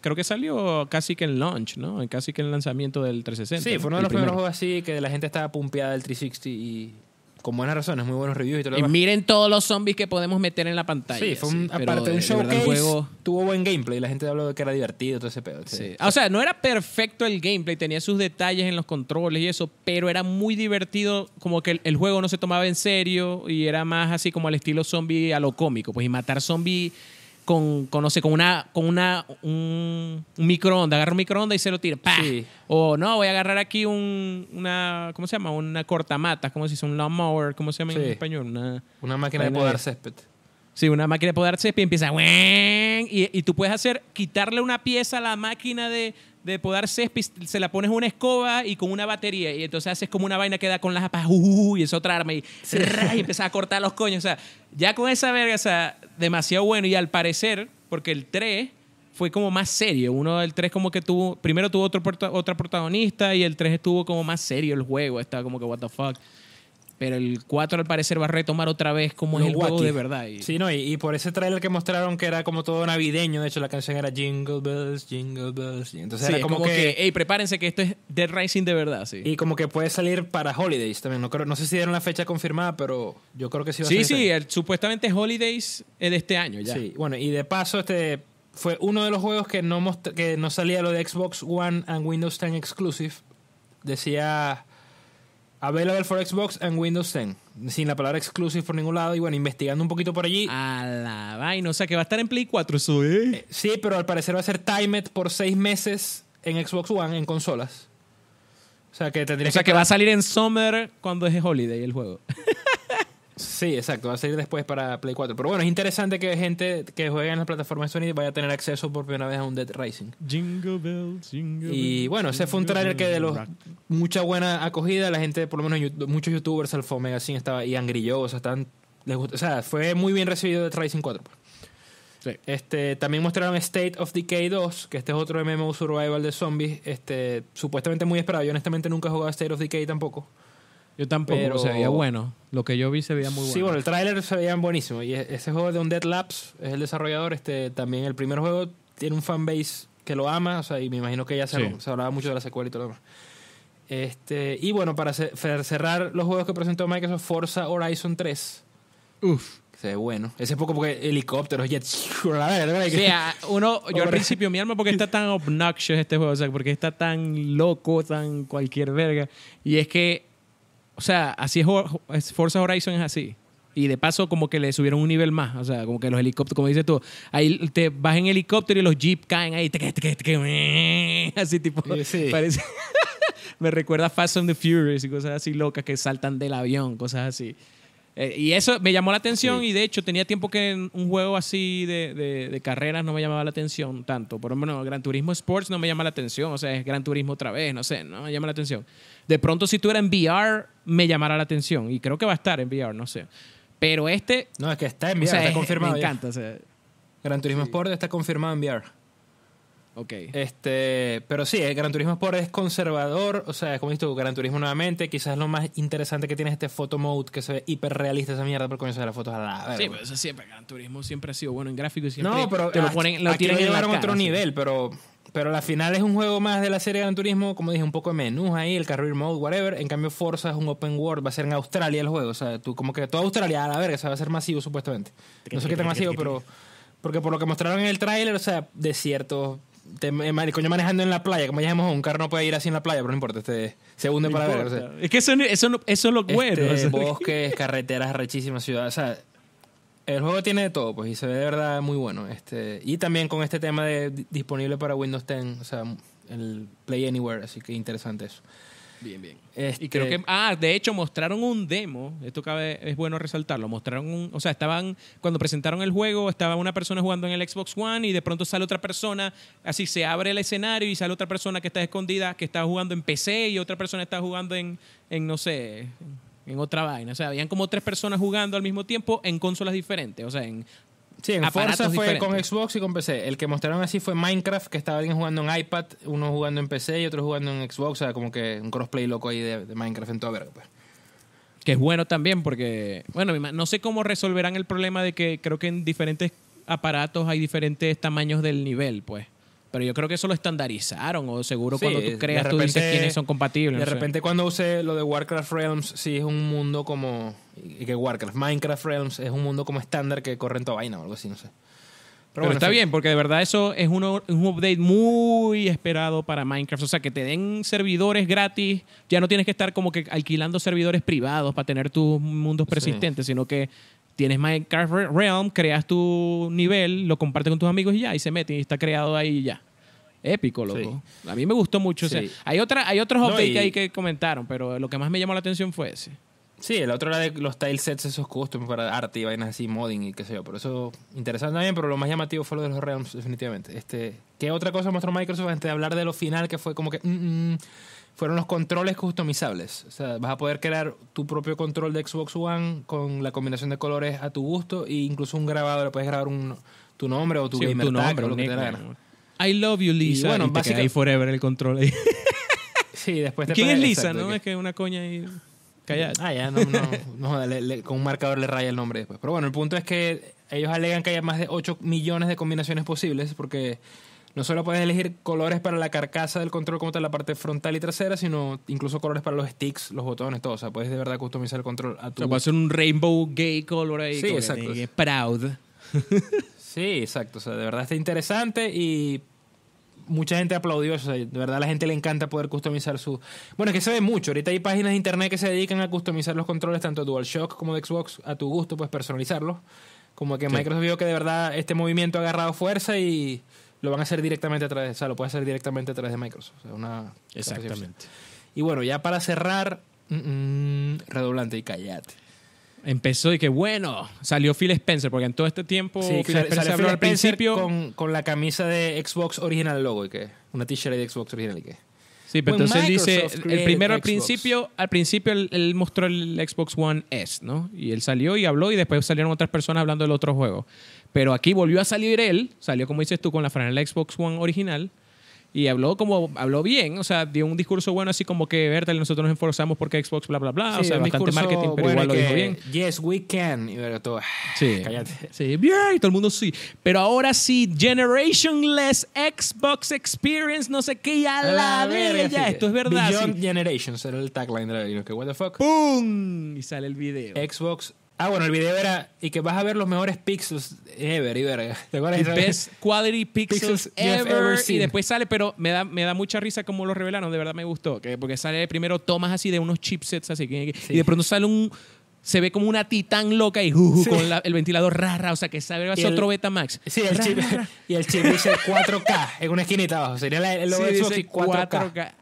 B: creo que salió casi que en launch, ¿no? Casi que en lanzamiento del 360. Sí, fue uno de los primeros
A: juegos así que la gente estaba pumpeada del 360 y con buenas razones, muy buenos reviews y todo lo miren todos los zombies que podemos meter en la pantalla. Sí, fue un, aparte de un showcase, tuvo buen gameplay. La gente habló de que era divertido, todo ese pedo. O
B: sea, no era perfecto el gameplay, tenía sus detalles en los controles y eso, pero era muy divertido, como que el, juego no se tomaba en serio y era más así como al estilo zombie a lo cómico. Pues y matar zombies con, con, con una, con una, un, microonda microondas, agarra un microondas y se lo tira. O no, voy a agarrar aquí un, una, ¿cómo se llama? Una cortamata, como se dice? Un lawnmower, ¿cómo se llama en español? Una, una máquina de podar césped. Sí, una máquina de podar césped y empieza,
A: y, y
B: tú puedes hacer, quitarle una pieza a la máquina de, de podar césped, se la pones una escoba y con una batería. Y entonces haces como una vaina que da con las apas, uh, uh, uh, y es otra arma. Y, empieza y a cortar los coños. O sea, ya con esa verga, o sea, demasiado bueno y al parecer, porque el 3 fue como más serio, uno del 3 como que tuvo, primero tuvo otro, otra protagonista y el 3 estuvo como más
A: serio el juego, estaba como que what the fuck. Pero el 4 al parecer va a retomar otra vez como el de verdad. Y... Sí, no, y, por ese trailer que mostraron que era como todo navideño, de hecho la canción era Jingle Bells, Jingle Bells. entonces era como, que, prepárense que esto es Dead Rising de verdad, sí. Y como que puede salir para Holidays también. No, no sé si dieron la fecha confirmada, pero yo creo que sí va a salir. Sí, sí,
B: supuestamente Holidays es eh, de este año ya. Sí,
A: bueno, y de paso este fue uno de los juegos que no, que no salía lo de Xbox One and Windows 10 Exclusive. Decía Available for Xbox and Windows 10. Sin la palabra exclusive por ningún lado. Y bueno, investigando un poquito por allí. A la vaina. O sea, que va a estar en Play 4 eso, eh, sí, pero al parecer va a ser timed por seis meses en Xbox One, en consolas. O sea, que tendría O sea, que, que va a salir en Summer cuando es Holiday el juego. Sí, exacto, va a salir después para Play 4. Pero bueno, es interesante que gente que juega en la plataforma de Sony vaya a tener acceso por primera vez a un Dead Rising. Jingle bells, y bueno, ese fue un trailer que de los mucha buena acogida, la gente, por lo menos muchos youtubers, Alpha Magazine estaba y Angrillo, o sea, están, o sea, fue muy bien recibido Dead Rising 4. Pues. Este, también mostraron State of Decay 2, que este es otro MMO survival de zombies, este, supuestamente muy esperado. Yo honestamente nunca he jugado State of Decay tampoco. Yo tampoco, pero... se veía bueno.
B: Lo que yo vi se veía muy bueno. Sí, bueno,
A: el tráiler se veía buenísimo. Y e-, ese juego de Undead Labs es el desarrollador. Este, también el primer juego tiene un fanbase que lo ama. O sea, y me imagino que ya se, hablaba mucho de la secuela y todo lo demás. Este, y bueno, para cerrar los juegos que presentó Microsoft, Forza Horizon 3. Uf. Se ve bueno. Ese es poco porque helicópteros, jets. sea, uno, yo al principio
B: mi alma porque está tan obnoxious este juego, o sea, porque está tan loco, tan cualquier verga. Y es que o sea, así es Forza Horizon es así. Y de paso, como que le subieron un nivel más. O sea, como que los helicópteros, como dices tú, ahí te vas en helicóptero y los jeep caen ahí. Así tipo. Parece. me recuerda Fast and the Furious y cosas así locas que saltan del avión, cosas así. Eh, y eso me llamó la atención y de hecho tenía tiempo que un juego así de, carreras no me llamaba la atención tanto. Por lo menos Gran Turismo Sports no me llama la atención, o sea, es Gran Turismo otra vez, no sé, no me llama la atención. De pronto si tú eras en VR me llamara la atención y creo que va a estar en VR, no sé. Pero este...
A: No, es que está en VR, está confirmado. Me encanta, o Gran Turismo Sports está confirmado en VR. Ok. Este, pero sí, el Gran Turismo Sport es conservador, o sea, como dices tú, Gran Turismo nuevamente, quizás lo más interesante que tiene este photo mode que se ve hiperrealista esa mierda, por las fotos a la verga. Sí, pero
B: pues, eso siempre, Gran Turismo siempre ha sido bueno en gráfico y siempre no, pero te lo ponen, lo tienen en otro nivel,
A: pero pero la final es un juego más de la serie Gran Turismo, como dije, un poco de menús ahí, el career mode, whatever. En cambio, Forza es un open world, va a ser en Australia el juego. O sea, tú como que toda Australia, a la verga, o va a ser masivo supuestamente. No sé qué tan masivo, pero... Porque por lo que mostraron en el tráiler, o sea, desiertos, te, coño manejando en la playa, como ya dijimos, un carro no puede ir así en la playa, pero no importa, este, se hunde para ver.
B: es que eso, eso, eso es lo este, bueno. bosques,
A: carreteras rechísimas, ciudades, o sea, el juego tiene de todo, pues, y se ve de verdad muy bueno. Este, y también con este tema de disponible para Windows 10, o sea, el Play Anywhere, así que interesante eso. Bien, bien.
B: Este, y creo que. Ah, de hecho, mostraron un demo. Esto cabe, es bueno resaltarlo. Mostraron un. O sea, estaban. Cuando presentaron el juego, estaba una persona jugando en el Xbox One y de pronto sale otra persona. Así se abre el escenario y sale otra persona que está escondida, que está jugando en PC y otra persona está jugando en, en no sé en otra vaina. O sea, habían como tres personas jugando al mismo tiempo en consolas diferentes. O sea, en Sí, en Forza fue con
A: Xbox y con PC. El que mostraron así fue Minecraft, que estaba alguien jugando en iPad, uno jugando en PC y otro jugando en Xbox. O sea, como que un crossplay loco ahí de, Minecraft en toda verga, pues. Que es bueno también porque, bueno, no sé cómo resolverán
B: el problema de que creo que en diferentes aparatos hay diferentes tamaños del nivel, pues. Pero yo creo que eso lo estandarizaron, o seguro cuando tú creas repente, tú dices quiénes son compatibles. De repente, cuando
A: usé lo de Warcraft Realms, sí es un mundo como. que Warcraft, Minecraft Realms es un mundo como estándar que corre en toda vaina o algo así, no sé. Pero, está bien,
B: porque de verdad eso es uno, un update muy esperado para Minecraft. O sea, que te den servidores gratis. Ya no tienes que estar como que alquilando servidores privados para tener tus mundos persistentes, sino que tienes Minecraft Realm, creas tu nivel, lo compartes con tus amigos y ya, y se mete y está creado ahí y ya. Épico, loco. A mí me gustó mucho. hay, otra, hay otros updates ahí que comentaron,
A: pero lo que más me llamó la atención fue ese. Sí, el otro era de los tilesets, esos customs para arte y vainas así, modding y qué sé yo. Por eso interesante también, pero lo más llamativo fue lo de los Realms, definitivamente. Este, ¿Qué otra cosa mostró Microsoft antes de hablar de lo final que fue como que... Mm, mm, mm, fueron los controles customizables. O sea, vas a poder crear tu propio control de Xbox One con la combinación de colores a tu gusto e incluso un grabado, le puedes grabar tu nombre o tu, o que te
B: I love you, Lisa. bueno, básicamente, ahí forever el control ahí.
A: sí, después te ¿Quién es Lisa? no, es
B: que una coña ahí.
A: Ah, ya, no, no, con un marcador le raya el nombre después. Pero bueno, el punto es que ellos alegan que hay más de 8 millones de combinaciones posibles porque no solo puedes elegir colores para la carcasa del control como tal, la parte frontal y trasera, sino incluso colores para los sticks, los botones, todo. O sea, puedes de verdad customizar el control a tu... O sea, puede ser un
B: rainbow gay color
A: ahí. Sí, exacto. proud. sí, exacto. O sea, de verdad está interesante y mucha gente aplaudió eso. Sea, de verdad, a la gente le encanta poder customizar su. Bueno, es que se ve mucho. Ahorita hay páginas de internet que se dedican a customizar los controles, tanto DualShock como de Xbox, a tu gusto, puedes personalizarlos. Como que Microsoft vio que de verdad este movimiento ha agarrado fuerza y lo van a hacer directamente a través, lo puede hacer directamente a través de Microsoft. una Exactamente. Y bueno, ya para cerrar, redoblante y callate. Empezó y que bueno, salió
B: Phil Spencer, porque en todo este tiempo Phil Spencer habló al principio.
A: Con, la camisa de Xbox Original Logo, y que una t-shirt de Xbox Original y que. Sí, pero entonces él dice, el primero al principio,
B: al principio él, mostró el Xbox One S, ¿no? Y él salió y habló y después salieron otras personas hablando del otro juego. Pero aquí volvió a salir él, salió como dices tú con la franela Xbox One original y habló como habló bien, o sea, dio un discurso bueno así como que verte, nosotros nos esforzamos porque Xbox bla bla bla, o sea, bastante marketing, pero igual lo dijo bien.
A: Yes, we can, y pero todo.
B: Sí. Cállate. Sí, bien, y todo el mundo sí, pero ahora sí generationless Xbox experience, no sé qué ya la, la verga, ya, esto es verdad. Beyond
A: Generations era el tagline de la que what the fuck. ¡Pum! Y sale el video. Xbox Ah, bueno, el video era y que vas a ver los mejores pixels ever y verga. ¿Te acuerdas? best quality pixels, ever, y después
B: sale, pero me da, me da mucha risa como lo revelaron, de verdad me gustó, que porque sale primero tomas así de unos chipsets así y de pronto sale un se ve como una titán loca y uh, con el ventilador rara, o sea que sale otro Beta Max. Sí, el chip,
A: y el chip dice 4K en una esquinita abajo,
B: sería el sí, 4K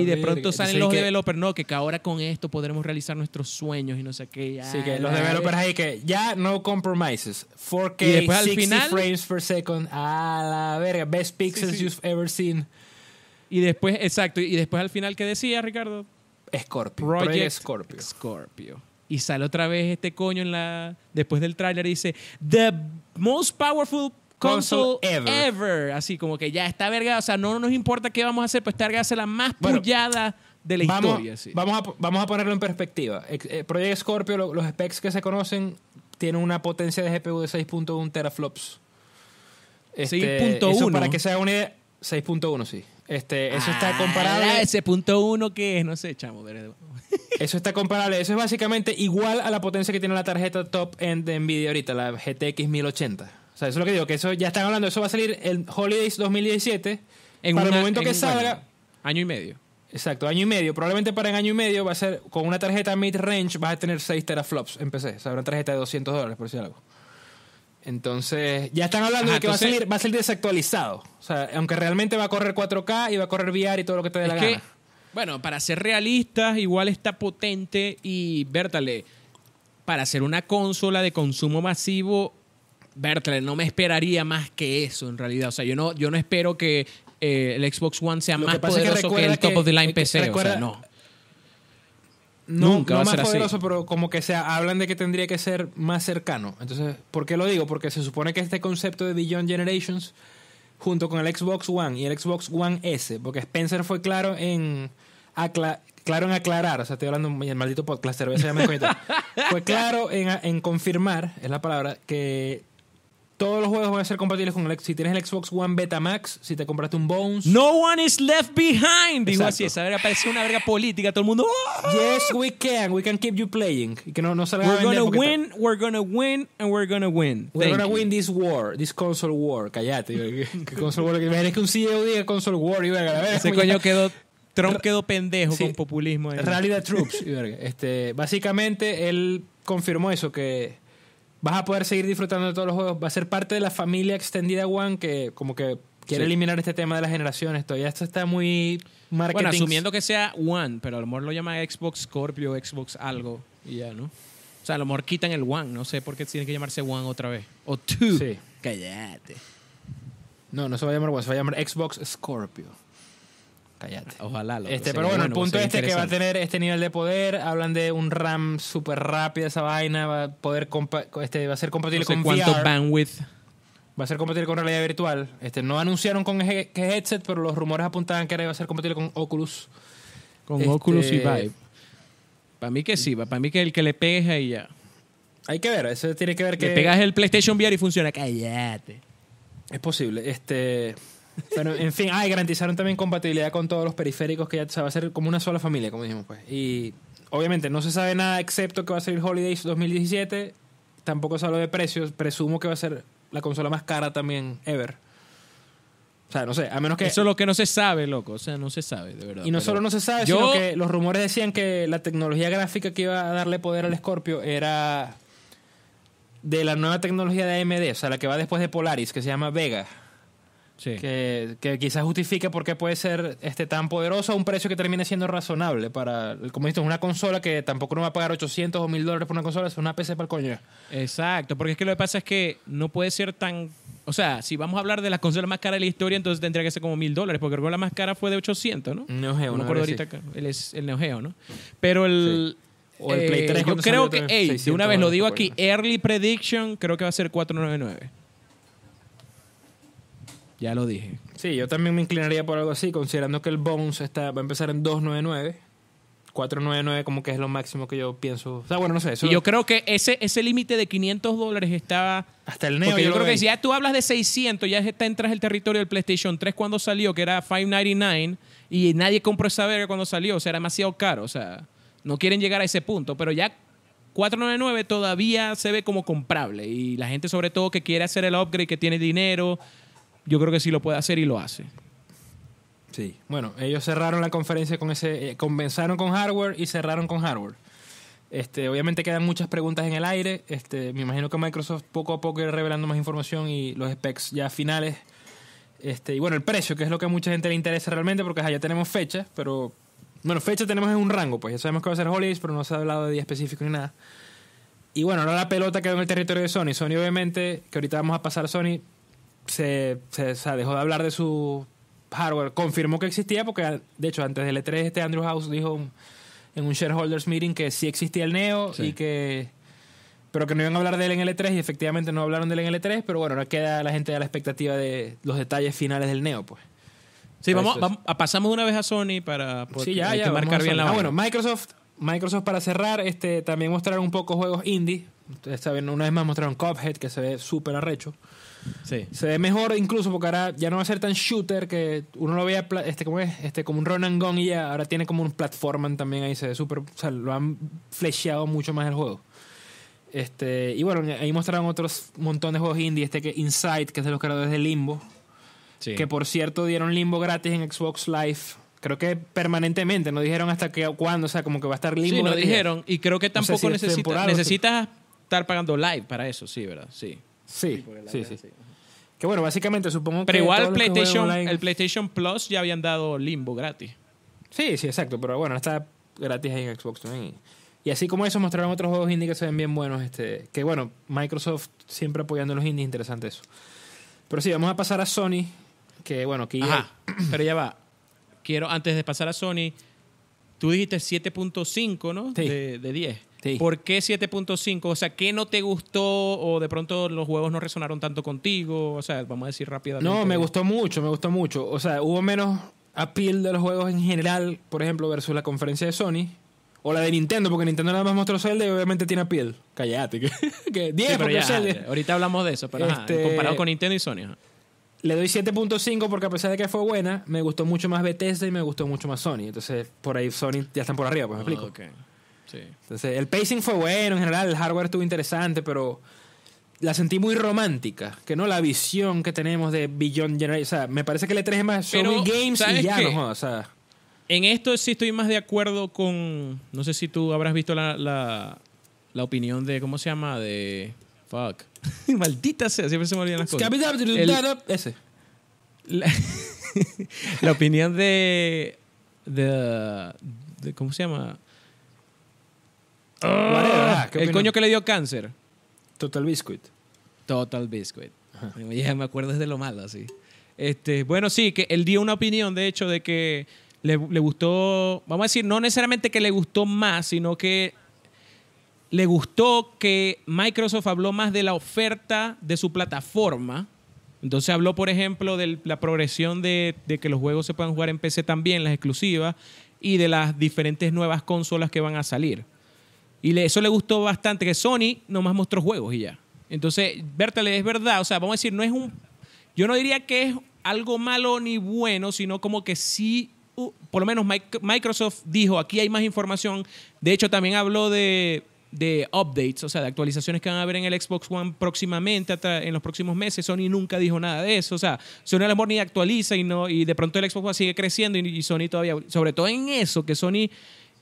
A: y de pronto salen los
B: developers, no, que ahora con esto podremos realizar nuestros sueños y no sé qué. sí, que los developers ahí que
A: ya no compromises. 4K, 60 frames per second. A la verga, best pixels you've ever seen. Y después, exacto, y después al final, ¿qué decía Ricardo? Scorpio. Project, Scorpio.
B: Y sale otra vez este coño en la después del tráiler y dice, "The most powerful console, ever. Así como que ya está verga. O sea, no nos importa qué vamos a hacer, pues está vergada es la más pullada de la historia.
A: Vamos, a, ponerlo en perspectiva. Eh, Project Scorpio, los specs que se conocen, tienen una potencia de GPU de 6.1 teraflops. Este, 6.1. Para que sea una idea. 6.1, sí. Este, eso está ah, comparable. Ese punto uno que es, no sé, chamo. eso está comparable. Eso es básicamente igual a la potencia que tiene la tarjeta top end de Nvidia ahorita, la GTX 1080. O sea, eso es lo que digo, que eso ya están hablando, eso va a salir el Holidays 2017, en un el momento que salga. Año, y medio. Exacto, año y medio. Probablemente para en año y medio va a ser con una tarjeta mid-range vas a tener 6 teraflops en PC. O sea, una tarjeta de 200 dólares, por decir algo. Entonces, ya están hablando de que va, a salir, desactualizado. O sea, aunque realmente va a correr 4K y va a correr VR y todo lo que te dé la gana. Bueno, para ser
B: realistas, igual está potente y, Bértale, para ser una consola de consumo masivo, Bertle, no me esperaría más que eso en realidad. O sea, yo no, yo no espero que eh, el Xbox One sea más poderoso que, el top of the line PC. o sea, no.
A: Nunca no va a ser más poderoso, pero como que se hablan de que tendría que ser más cercano. Entonces, ¿por qué lo digo? Porque se supone que este concepto de Beyond Generations, junto con el Xbox One y el Xbox One S, porque Spencer fue claro en, en aclarar, o sea, estoy hablando el maldito podcast, cerveza ya me fue claro en confirmar, es la palabra, que todos los juegos van a ser compatibles con el Si tienes el Xbox One Beta Max, si te compraste un Bones. No one is left behind. Digo así, esa verga parece una verga política. Todo el mundo. Ah". Yes, we can. We can keep you playing. Y que no, no salga We're gonna win, we're we're gonna win, and we're gonna win. We're going gonna win this war, this console war. Callate. console war. Imagínate que un CEO diga console war y verga. Ese coño quedó
B: Trump quedó pendejo con populismo.
A: Ahí. Rally the troops. este, básicamente, él confirmó eso, que vas a poder seguir disfrutando de todos los juegos. Va a ser parte de la familia extendida One que como que quiere eliminar este tema de las generaciones. Todavía esto está muy marketing. Bueno, asumiendo
B: que sea One, pero a lo mejor lo llama Xbox Scorpio, Xbox algo y ya, ¿no? O sea, a lo mejor quitan el One. No sé por qué tiene que llamarse One otra vez.
A: O Two. Sí. Cállate. No, no se va a llamar One, se va a llamar Xbox Scorpio. Ojalá. Lo este, pero bueno, el punto este que va a tener este nivel de poder, hablan de un RAM súper rápido, esa vaina, va a, poder este, va a ser compatible con cuánto bandwidth? Va a ser compatible con realidad virtual. Este, no anunciaron con qué headset, pero los rumores apuntaban que era iba a ser compatible con Oculus. Con Oculus y este, Vive. Para mí que sí, para mí que el que le pegues ahí ya. Hay que ver, eso tiene que ver que... Le pegas el PlayStation VR y funciona. Cállate. Es posible. Este pero en fin, ah, y garantizaron también compatibilidad con todos los periféricos que ya se va a ser como una sola familia, como dijimos, pues. Y obviamente no se sabe nada excepto que va a ser el Holidays 2017. Tampoco se habla de precios. Presumo que va a ser la consola más cara también ever. O sea, no sé, a menos que... Eso es
B: lo que no se sabe, loco. O sea, no se sabe, de verdad. Y no solo no se sabe, sino que los
A: rumores decían que la tecnología gráfica que iba a darle poder al Scorpio era de la nueva tecnología de AMD, o sea, la que va después de Polaris, que se llama Vega. Que, quizás justifique por qué puede ser este, tan poderoso a un precio que termine siendo razonable para, como dices, una consola que tampoco no va a pagar 800 o 1000 dólares por una consola, es una PC para el coño. Exacto, porque es que lo que pasa es que no puede ser tan... O sea, si vamos a hablar de las consolas más caras de la historia,
B: entonces tendría que ser como 1000 dólares, porque creo la más cara fue de 800, ¿no? Neo Geo, no me acuerdo ahorita, el, el Neo Geo, ¿no? Pero el... Play eh, Yo creo que, de una vez lo digo aquí, Early
A: Prediction creo que va a ser 499. Ya lo dije. Sí, yo también me inclinaría por algo así, considerando que el Bones está, va a empezar en 299. 499 como que es lo máximo que yo pienso. O sea, bueno, no sé. Eso... yo
B: creo que ese, ese límite de 500 dólares está... Hasta el Neo. Porque yo, creo que si ya tú hablas de 600, ya está, entras el territorio del PlayStation 3 cuando salió, que era 599, y nadie compró esa verga cuando salió. O sea, era demasiado caro. O sea, no quieren llegar a ese punto. Pero ya 499 todavía se ve como comprable. Y la gente sobre todo que quiere hacer el upgrade, que tiene dinero yo creo que sí lo puede
A: hacer y lo hace. Sí. Bueno, ellos cerraron la conferencia con ese. Eh, comenzaron con hardware y cerraron con hardware. Este, obviamente quedan muchas preguntas en el aire. Este, me imagino que Microsoft poco a poco irá revelando más información y los specs ya finales. Este, y bueno, el precio, que es lo que a mucha gente le interesa realmente, porque allá tenemos fechas, pero. Bueno, fecha tenemos en un rango, pues ya sabemos que va a ser Holidays, pero no se ha hablado de día específico ni nada. Y bueno, ahora la pelota quedó en el territorio de Sony. Sony, obviamente, que ahorita vamos a pasar a Sony, se, se, dejó de hablar de su hardware. Confirmó que existía porque, de hecho, antes del E3, este Andrew House dijo en un shareholders meeting que sí existía el Neo y que... Pero que no iban a hablar de él en L3 e y efectivamente no hablaron del en e 3 pero bueno, ahora queda la gente a la expectativa de los detalles finales del Neo, pues. Sí, vamos,
B: pasamos una vez a Sony para sí, ya, ya, marcar bien la ah, bueno,
A: Microsoft, Microsoft para cerrar, este, también mostraron un poco juegos indie. Ustedes saben, una vez más mostraron Cuphead, que se ve súper arrecho. Se ve mejor incluso porque ahora ya no va a ser tan shooter que uno lo vea este, ¿cómo es? este, como un run and gun y ya ahora tiene como un platform también ahí. Se ve súper. lo han flecheado mucho más el juego. Este, y bueno, ahí mostraron otros montón de juegos indie. Este que Inside, que es de los creadores de Limbo. Que por cierto dieron Limbo gratis en Xbox Live creo que permanentemente, no dijeron hasta que, cuándo, o sea, como que va a estar limbo. Sí, no dijeron, y creo que tampoco necesitas
B: estar pagando live
A: para eso, sí, ¿verdad? Sí. Sí, sí, sí. Que bueno, básicamente supongo que. Pero igual PlayStation, el PlayStation Plus ya habían dado Limbo gratis. Sí, sí, exacto. Pero bueno, está gratis en Xbox también. Y así como eso, mostraron otros juegos indie que se ven bien buenos. Este, que bueno, Microsoft siempre apoyando los indies, interesante eso. Pero sí, vamos a pasar a Sony. Que bueno, que ya. Pero ya va. Quiero, antes de pasar a Sony, tú dijiste
B: 7.5, ¿no? Sí. De, de 10. ¿Por qué 7.5? O sea, ¿qué no te gustó? O de pronto los juegos no resonaron tanto contigo. O sea, vamos a decir rápidamente. No, me gustó
A: mucho, me gustó mucho. O sea, hubo menos appeal de los juegos en general, por ejemplo, versus la conferencia de Sony. O la de Nintendo, porque Nintendo nada más mostró Zelda y obviamente tiene appeal. Cállate. Que, 10
B: Ahorita hablamos de eso, pero este, comparado con Nintendo y Sony.
A: Le doy 7.5 porque a pesar de que fue buena, me gustó mucho más Bethesda y me gustó mucho más Sony. Entonces, por ahí Sony ya están por arriba, pues me explico. Entonces, el pacing fue bueno en general, el hardware estuvo interesante, pero la sentí muy romántica, que no la visión que tenemos de Beyond Generation. O sea, me parece que le e más Pero, games y ya, no, o
B: sea. En esto sí estoy más de acuerdo con. No sé si tú habrás visto la, la, la opinión de. ¿Cómo se llama? De. Fuck. Maldita sea, siempre se me olvidan las cosas. El, ese. La, opinión de. de. ¿Cómo se llama? Ah, ah, el coño que le dio cáncer. Total Biscuit. Total Biscuit. me acuerdo de lo malo, así. Este, bueno, sí, que él dio una opinión, de hecho, de que le, gustó, vamos a decir, no necesariamente que le gustó más, sino que le gustó que Microsoft habló más de la oferta de su plataforma. Entonces habló, por ejemplo, de la progresión de, que los juegos se puedan jugar en PC también, las exclusivas, y de las diferentes nuevas consolas que van a salir. Y eso le gustó bastante, que Sony nomás mostró juegos y ya. Entonces, Bertale, es verdad, o sea, vamos a decir, no es un... Yo no diría que es algo malo ni bueno, sino como que sí, por lo menos Microsoft dijo, aquí hay más información. De hecho, también habló de, updates, o sea, de actualizaciones que van a haber en el Xbox One próximamente, en los próximos meses. Sony nunca dijo nada de eso. O sea, Sony a lo mejor actualiza y, no, y de pronto el Xbox One sigue creciendo y Sony todavía, sobre todo en eso, que Sony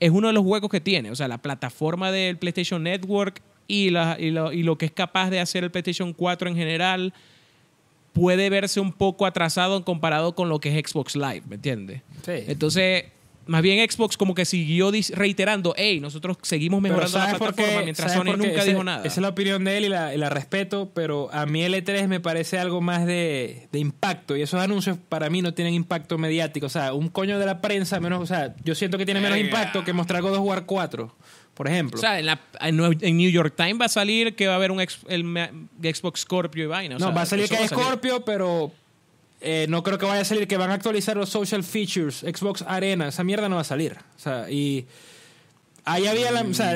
B: es uno de los huecos que tiene. O sea, la plataforma del PlayStation Network y, la, y, lo, y lo que es capaz de hacer el PlayStation 4 en general puede verse un poco atrasado en comparado con lo que es Xbox Live, ¿me entiendes? Sí. Entonces, más bien Xbox como que siguió reiterando, hey, nosotros seguimos mejorando la plataforma mientras Sony nunca dijo nada. Esa es
A: la opinión de él y la, respeto, pero a mí el E3 me parece algo más de, impacto y esos anuncios para mí no tienen impacto mediático. O sea, un coño de la prensa, menos, o sea, yo siento que tiene menos impacto que mostrar God of War 4. Por ejemplo. O sea, en, New York Times va a salir que va a haber un
B: Xbox Scorpio y vaina. no, va a salir que hay Scorpio,
A: pero, eh, no creo que vaya a salir, que van a actualizar los social features, Xbox Arena, esa mierda no va a salir. O sea, y ahí había la, o sea,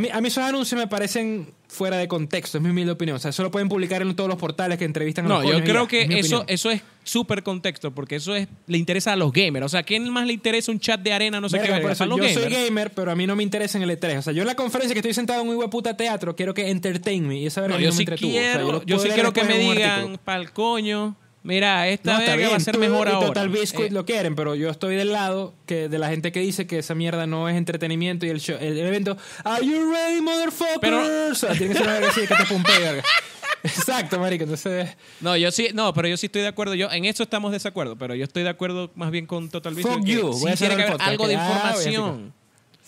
A: mm, a, mí, esos anuncios me parecen fuera de contexto, es mi humilde opinión. O sea, eso lo pueden publicar en todos los portales que entrevistan a no, los No, yo creo que eso,
B: eso es súper contexto, porque eso es le interesa a los gamers. O sea, ¿quién más le interesa un chat de arena? No sé qué. yo soy
A: gamer, pero a mí no me interesa en el E3. O sea, yo en la conferencia que estoy sentado en un hijo teatro, quiero que entertain me. Y esa no, yo me Quiero, yo, sí quiero que me digan,
B: pa'l coño mira, esta vez va a ser mejor ahora. Total Biscuit
A: eh. lo quieren, pero yo estoy del lado que de la gente que dice que esa mierda no es entretenimiento y el, show, el, evento, ¿Are you ready, motherfuckers? Pero... O que ser una así que te verga. Exacto, marico, entonces...
B: No, yo sí, no, pero yo sí estoy de acuerdo. Yo, en eso estamos
A: desacuerdo, pero yo estoy de
B: acuerdo más bien con Total Biscuit. Fuck si sí, algo de información.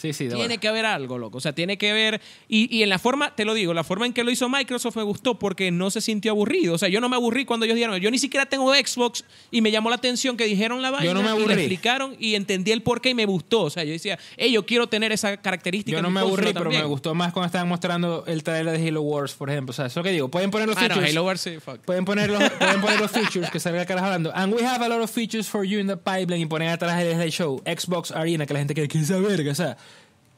A: Tiene que
B: haber algo, loco. O sea, tiene que haber Y, en la forma, te lo digo, la forma en que lo hizo Microsoft me gustó porque no se sintió aburrido. O sea, yo no me aburrí cuando ellos dijeron, yo ni siquiera tengo Xbox y me llamó la atención que dijeron la vaina. Yo no me aburrí. explicaron y entendí el porqué y me gustó. O sea, yo decía, hey, yo quiero tener esa característica. Yo no me aburrí, pero me
A: gustó más cuando estaban mostrando el trailer de Halo Wars, por ejemplo. O sea, eso que digo. Pueden poner los ah, features. No, Halo Wars, sí, fuck. Pueden poner los, pueden poner los features que salga el carajo hablando. And we have a lot of features for you in the pipeline y ponen atrás el show. Xbox Arena, que la gente quiere, que esa verga. O sea,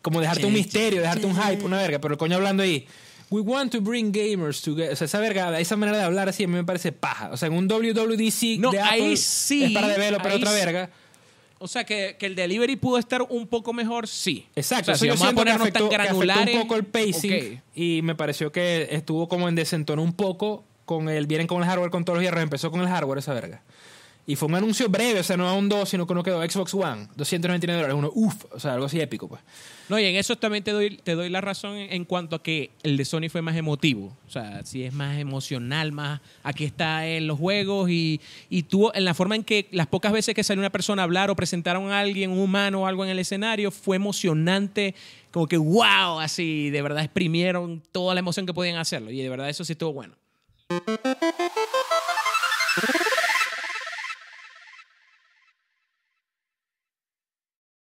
A: como dejarte un misterio, dejarte un hype, una verga, pero el coño hablando ahí. We want to bring gamers together. O sea, esa verga, esa manera de hablar así a mí me parece paja. O sea, en un WWDC de Apple ahí sí, es para pero otra verga.
B: O sea, que, el delivery pudo estar un poco mejor, sí.
A: Exacto. Yo sea, si vamos afectó, un poco el pacing y me pareció que estuvo como en desentorno un poco con el... Vienen con el hardware, con todos los hierros. Empezó con el hardware esa verga. Y fue un anuncio breve, o sea, no a un 2, sino que uno quedó Xbox One, 299 dólares, uno, uff, o sea, algo así épico, pues.
B: No, y en eso también te doy, te doy la razón en cuanto a que el de Sony fue más emotivo, o sea, si es más emocional, más aquí está en los juegos y, y tuvo en la forma en que las pocas veces que salió una persona a hablar o presentaron a alguien, un humano o algo en el escenario, fue emocionante, como que wow, así, de verdad exprimieron toda la emoción que podían hacerlo y de verdad eso sí estuvo bueno.